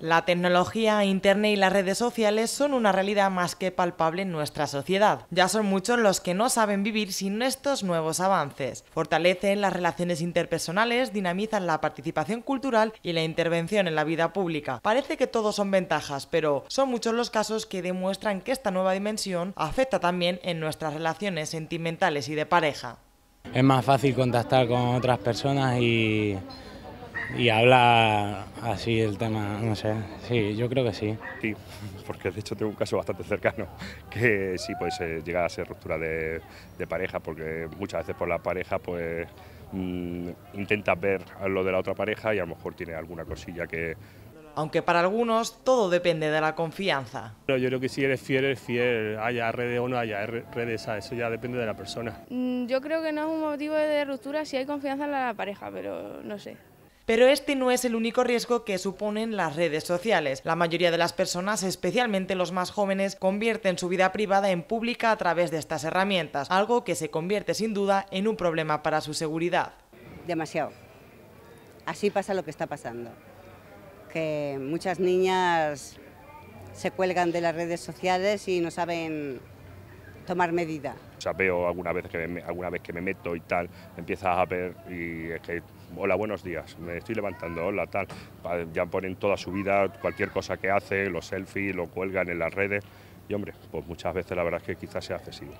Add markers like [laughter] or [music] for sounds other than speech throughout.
La tecnología, Internet y las redes sociales son una realidad más que palpable en nuestra sociedad. Ya son muchos los que no saben vivir sin estos nuevos avances. Fortalecen las relaciones interpersonales, dinamizan la participación cultural y la intervención en la vida pública. Parece que todos son ventajas, pero son muchos los casos que demuestran que esta nueva dimensión afecta también en nuestras relaciones sentimentales y de pareja. Es más fácil contactar con otras personas y y habla así el tema, no sé, sí, yo creo que sí. Sí, porque de hecho tengo un caso bastante cercano, [laughs] que sí, pues eh, llega a ser ruptura de, pareja, porque muchas veces por la pareja, pues mm, intenta ver lo de la otra pareja y a lo mejor tiene alguna cosilla que... Aunque para algunos todo depende de la confianza. yo creo que si eres fiel, es fiel, haya redes o no haya redes, eso ya depende de la persona. Mm, yo creo que no es un motivo de ruptura si hay confianza en la pareja, pero no sé. Pero este no es el único riesgo que suponen las redes sociales. La mayoría de las personas, especialmente los más jóvenes, convierten su vida privada en pública a través de estas herramientas, algo que se convierte sin duda en un problema para su seguridad. Demasiado. Así pasa lo que está pasando. Que muchas niñas se cuelgan de las redes sociales y no saben tomar medida. O sea, veo alguna vez que me, alguna vez que me meto y tal, empiezas a ver y es que hola, buenos días, me estoy levantando, hola, tal. Ya ponen toda su vida, cualquier cosa que hace, los selfies, lo cuelgan en las redes. Y hombre, pues muchas veces la verdad es que quizás sea accesible.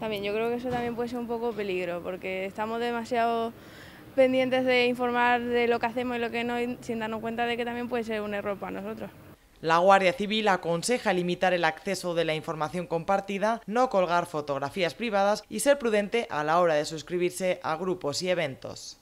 También yo creo que eso también puede ser un poco peligro, porque estamos demasiado pendientes de informar de lo que hacemos y lo que no, sin darnos cuenta de que también puede ser un error para nosotros. La Guardia Civil aconseja limitar el acceso de la información compartida, no colgar fotografías privadas y ser prudente a la hora de suscribirse a grupos y eventos.